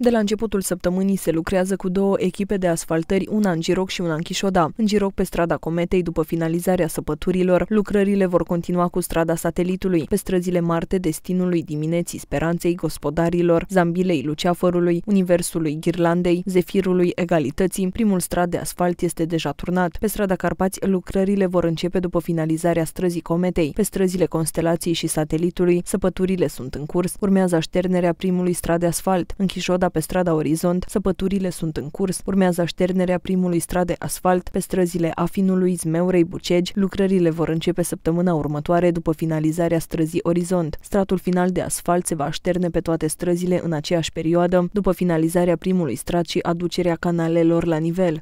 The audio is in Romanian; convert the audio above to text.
De la începutul săptămânii se lucrează cu două echipe de asfaltări, una în Giroc și una în Chișoda. În Giroc pe strada Cometei, după finalizarea săpăturilor, lucrările vor continua cu strada Satelitului, pe străzile Marte, Destinului, Dimineții, Speranței, Gospodarilor, Zambilei, Luceafărului, Universului, Ghirlandei, Zefirului, Egalității. Primul strat de asfalt este deja turnat. Pe strada Carpați, lucrările vor începe după finalizarea străzii Cometei. Pe străzile Constelației și Satelitului, săpăturile sunt în curs. Urmează așternerea primului strat de asfalt. În Chișoda pe strada Orizont, săpăturile sunt în curs, urmează șternerea primului strat de asfalt pe străzile Afinului, Zmeurei, Bucegi. Lucrările vor începe săptămâna următoare după finalizarea străzii Orizont. Stratul final de asfalt se va șterne pe toate străzile în aceeași perioadă, după finalizarea primului strat și aducerea canalelor la nivel.